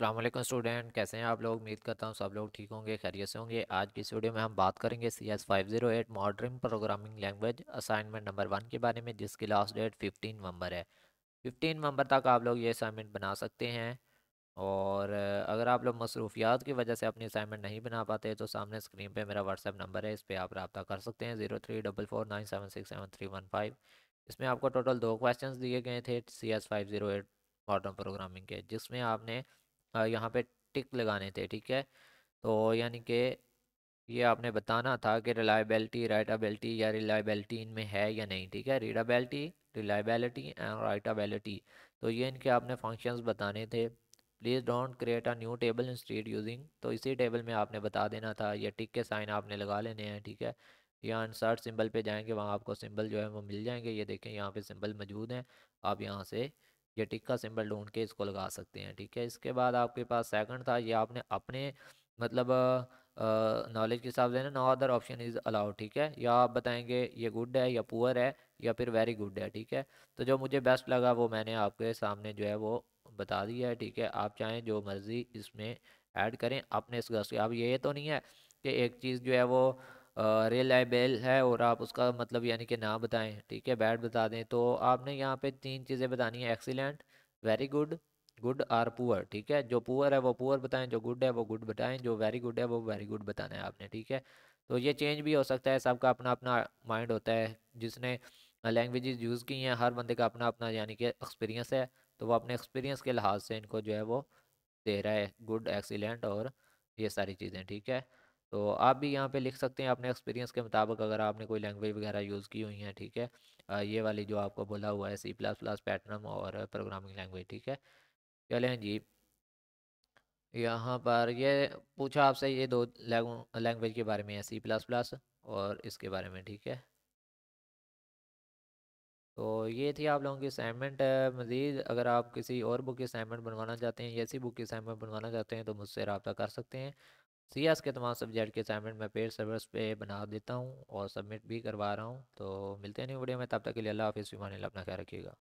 अल्लाम स्टूडेंट कैसे हैं आप लोग उम्मीद करता हूँ सब लोग ठीक होंगे खैरियत से होंगे आज की इस वीडियो में हम बात करेंगे C S five zero eight modern programming language assignment number one के बारे में जिसकी लास्ट डेट फिफ्टीन नवंबर है फिफ्टीन नवंबर तक आप लोग ये असाइनमेंट बना सकते हैं और अगर आप लोग मसरूफियात की वजह से अपनी असाइनमेंट नहीं बना पाते तो सामने स्क्रीन पर मेरा व्हाट्सअप नंबर है इस पर आप रबा कर सकते हैं zero three double four nine seven six seven three one five इसमें आपको टोटल दो क्वेश्चन दिए गए थे C S five zero eight modern programming के जिसमें आपने यहाँ पे टिक लगाने थे ठीक है तो यानी कि ये आपने बताना था कि रिलायबिलिटी राइटाबिलिटी या रिलायबिलिटी इनमें है या नहीं ठीक है रीडाबिलिटी रिलायबिलिटी एंड राइटाबिलिटी तो ये इनके आपने फंक्शंस बताने थे please don't create a new table in street using तो इसी टेबल में आपने बता देना था या टिक के साइन आपने लगा लेने हैं ठीक है या अनसर्ट सिंबल पे जाएंगे वहाँ आपको सिंबल जो है वो मिल जाएंगे ये देखें यहाँ पे सिंबल मौजूद हैं आप यहाँ से ये टिक का सिंबल ढूंढ के इसको लगा सकते हैं ठीक है इसके बाद आपके पास सेकंड था ये आपने अपने मतलब नॉलेज के हिसाब से ना no other option is allowed ठीक है या आप बताएंगे ये गुड है या पुअर है या फिर वेरी गुड है ठीक है तो जो मुझे बेस्ट लगा वो मैंने आपके सामने जो है वो बता दिया है ठीक है आप चाहें जो मर्ज़ी इसमें ऐड करें अपने इस गस्ट अब ये तो नहीं है कि एक चीज़ जो है वो रिलायबल है और आप उसका मतलब यानी कि ना बताएं ठीक है बैड बता दें तो आपने यहाँ पे तीन चीज़ें बतानी है excellent very good good or poor ठीक है जो पुअर है वो पुअर बताएं जो गुड है वो गुड बताएं जो वेरी गुड है वो वेरी गुड बताना है आपने ठीक है तो ये चेंज भी हो सकता है सबका अपना अपना माइंड होता है जिसने लैंग्वेज यूज़ की हैं हर बंदे का अपना अपना यानी कि एक्सपीरियंस है तो वो अपने एक्सपीरियंस के लिहाज से इनको जो है वो दे रहा है गुड एक्सीलेंट और ये सारी चीज़ें ठीक है तो आप भी यहाँ पे लिख सकते हैं अपने एक्सपीरियंस के मुताबिक अगर आपने कोई लैंग्वेज वगैरह यूज़ की हुई है ठीक है ये वाली जो आपको बोला हुआ है सी प्लस प्लस पैटर्न और प्रोग्रामिंग लैंग्वेज ठीक है चलें जी यहाँ पर ये पूछा आपसे ये दो लैंग्वेज के बारे में है सी प्लस प्लस और इसके बारे में ठीक है तो ये थी आप लोगों की असाइनमेंट मज़ीद अगर आप किसी और बुक की असाइनमेंट बनवाना चाहते हैं या बुक की असाइनमेंट बनवाना चाहते हैं तो मुझसे रबता कर सकते हैं सी के तमाम सब्जेक्ट के असाइनमेंट मैं पेड सर्वर्स पे बना देता हूँ और सबमिट भी करवा रहा हूँ तो मिलते हैं नहीं वीडियो में तब तक के लिए अल्लाह हाफिज़ अपना ख्याल रखिएगा